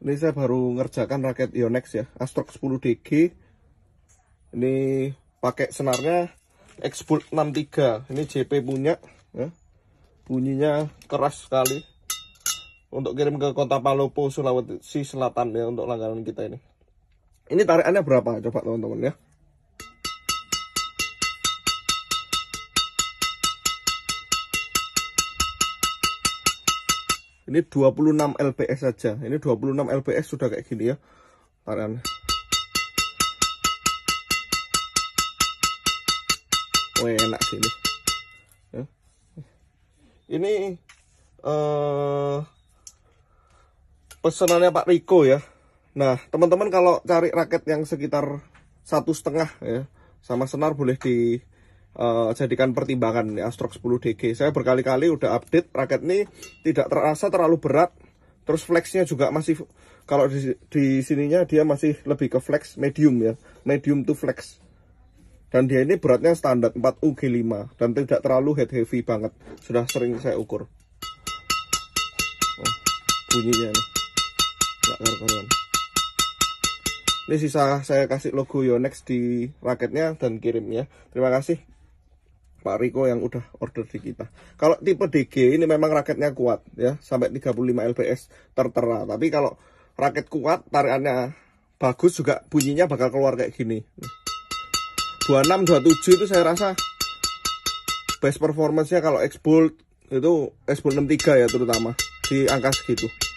ini saya baru ngerjakan raket Yonex ya Astrox 10DG ini pakai senarnya Xbolt 63 ini JP punya ya. bunyinya keras sekali untuk kirim ke kota Palopo Sulawesi Selatan ya untuk langganan kita ini ini tarikannya berapa coba teman-teman ya Ini 26 LPS saja. Ini 26 LPS sudah kayak gini ya. tarian. Oh, iya, enak sih ini. Ya. Ini eh pesanannya Pak Riko ya. Nah, teman-teman kalau cari raket yang sekitar satu setengah ya sama senar boleh di uh, jadikan pertimbangan ya Astrox 10 DG. Saya berkali-kali udah update raket ini tidak terasa terlalu berat. Terus flexnya juga masih kalau di, di sininya dia masih lebih ke flex medium ya, medium to flex. Dan dia ini beratnya standar 4 UG5 dan tidak terlalu head heavy banget. Sudah sering saya ukur. Oh, bunyinya nih. Enggak karuan. Ini sisa saya kasih logo Yonex di raketnya dan kirim ya. Terima kasih. Pak Riko yang udah order di kita. Kalau tipe DG ini memang raketnya kuat ya, sampai 35 lbs tertera. Tapi kalau raket kuat, tarikannya bagus juga bunyinya bakal keluar kayak gini. 26 27 itu saya rasa best performance-nya kalau X-Bolt itu X-Bolt 63 ya terutama di angka segitu.